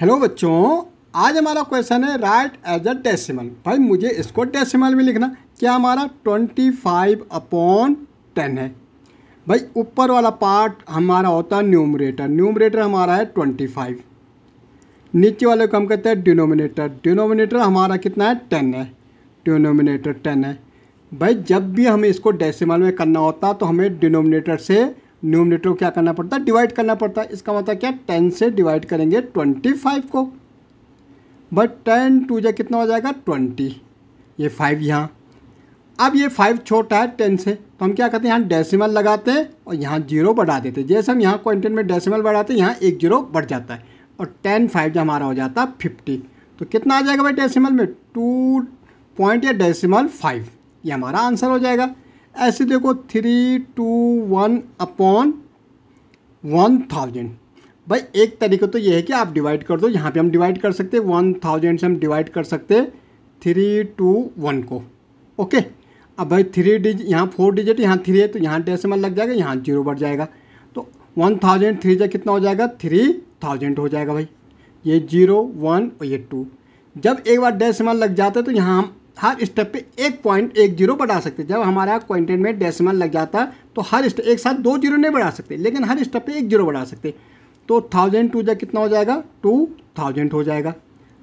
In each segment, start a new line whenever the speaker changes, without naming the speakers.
Hello बच्चों आज हमारा क्वेश्चन है राइट एज अ डेसिमल भाई मुझे इसको डेसिमल में लिखना क्या हमारा ट्वेंटी फाइव अपॉन टेन है भाई ऊपर वाला पार्ट हमारा होता है न्यूमरेटर न्यूमरेटर हमारा है ट्वेंटी फाइव नीचे वाले को हम कहते हैं डिनोमिनेटर डिनोमिनेटर हमारा कितना है टेन है डिनोमिनेटर टेन है भाई जब भी हमें इसको डेसिमल में करना होता तो हमें डिनोमिनेटर से न्यूमिनेटर को क्या करना पड़ता है डिवाइड करना पड़ता है इसका मतलब क्या टेन से डिवाइड करेंगे ट्वेंटी फाइव को बट टेन टू जो कितना हो जाएगा ट्वेंटी ये फाइव यहाँ अब ये फाइव छोटा है टेन से तो हम क्या करते हैं यहाँ डेसिमल लगाते हैं और यहाँ जीरो बढ़ा देते हैं जैसे हम यहाँ क्वांटिन में डेसिमल बढ़ाते हैं यहाँ एक जीरो बढ़ जाता है और टेन फाइव जो हमारा हो जाता है फिफ्टी तो कितना आ जाएगा भाई डेसिमल में टू पॉइंट या डेसिमल फाइव ये हमारा आंसर हो जाएगा ऐसे देखो three two one upon one thousand भाई एक तरीका तो ये है कि आप डिवाइड कर दो यहाँ पे हम डिवाइड कर सकते हैं वन थाउजेंड से हम डिवाइड कर सकते थ्री टू वन को ओके अब भाई थ्री डिज यहाँ फोर डिजिट यहाँ थ्री है तो यहाँ डेसिमल लग जाएगा यहाँ जीरो बढ़ जाएगा तो वन थाउजेंड थ्री जा कितना हो जाएगा थ्री थाउजेंड हो जाएगा भाई ये जीरो वन और ये टू जब एक बार डेसिमल लग जाता है तो यहाँ हम हर स्टेप पे एक पॉइंट एक जीरो बढ़ा सकते जब हमारा क्वेंटेन में डेसिमल लग जाता तो हर स्टेप एक साथ दो जीरो नहीं बढ़ा सकते लेकिन हर स्टेप पे एक जीरो बढ़ा सकते तो थाउजेंड टू जा कितना हो जाएगा टू थाउजेंड हो जाएगा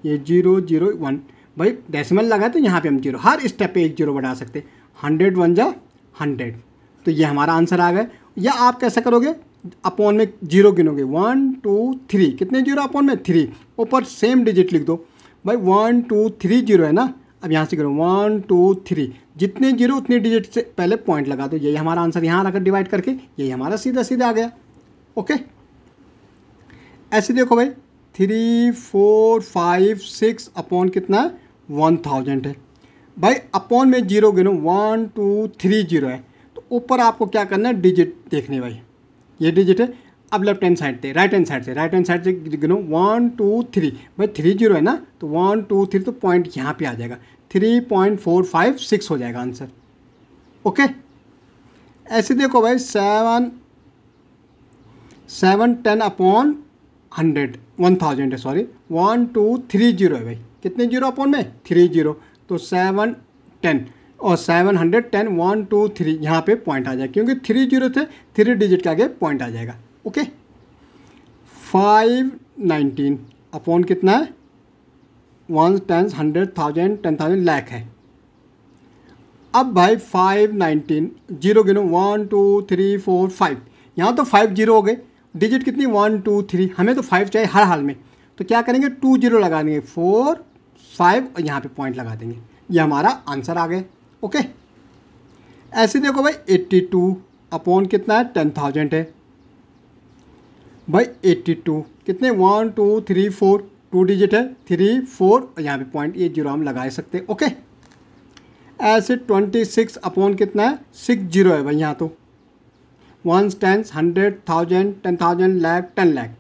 ये जीरो जीरो वन भाई डेसिमल लगा तो यहाँ पे हम जीरो हर स्टेप पे एक जीरो बढ़ा सकते हंड्रेड वन जा हंड्रेड तो ये हमारा आंसर आ गया या आप कैसा करोगे अपॉन में जीरो गिनोगे वन टू थ्री कितने जीरो अपॉन में थ्री ऊपर सेम डिजिट लिख दो भाई वन टू थ्री जीरो है ना अब यहाँ से करो वन टू थ्री जितने जीरो उतने डिजिट से पहले पॉइंट लगा दो यही हमारा आंसर यहाँ रखकर डिवाइड करके यही हमारा सीधा सीधा आ गया ओके ऐसे देखो भाई three four five six upon कितना है वन थाउजेंड है भाई अपॉन में जीरो गिनो वन टू थ्री जीरो है तो ऊपर आपको क्या करना है डिजिट देखने भाई ये डिजिट है अब लेफ्ट हैंड साइड से राइट हैंड साइड से राइट हैंड साइड से गिनो वन टू थ्री भाई थ्री जीरो है ना तो वन टू थ्री तो पॉइंट यहाँ पे आ जाएगा three point four five six हो जाएगा आंसर ओके ऐसे देखो भाई seven seven ten upon hundred one thousand है sorry one two three zero है भाई कितने जीरो अपॉन में थ्री जीरो तो सेवन टेन और seven hundred ten one two three यहाँ पे पॉइंट आ जाएगा क्योंकि थ्री जीरो थे थ्री डिजिट के आगे पॉइंट आ जाएगा ओके फाइव नाइनटीन अपॉन कितना है one tens hundred thousand ten thousand lakh है अब भाई फाइव नाइनटीन जीरो गिनो one two three four five यहाँ तो फाइव जीरो हो गए डिजिट कितनी वन टू थ्री हमें तो फाइव चाहिए हर हाल में तो क्या करेंगे टू जीरो लगा देंगे फोर फाइव और यहाँ पे पॉइंट लगा देंगे ये हमारा आंसर आ गया ओके ऐसे देखो भाई एट्टी टू अपॉन कितना है टेन थाउजेंड है बाई एट्टी टू कितने one two three four two digit है थ्री फोर यहाँ पे पॉइंट ये जीरो हम लगा सकते ओके ऐसे ट्वेंटी सिक्स अपॉन कितना है सिक्स जीरो है भाई यहाँ तो one tens hundred thousand ten thousand lakh ten lakh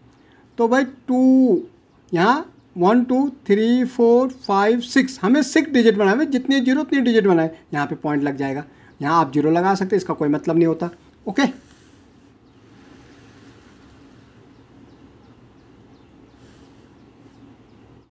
तो भाई टू यहाँ one two three four five six हमें सिक्स डिजिट बनाए हमें जितने जीरो उतने डिजिट बनाए यहाँ पे पॉइंट लग जाएगा यहाँ आप जीरो लगा सकते हैं इसका कोई मतलब नहीं होता ओके okay?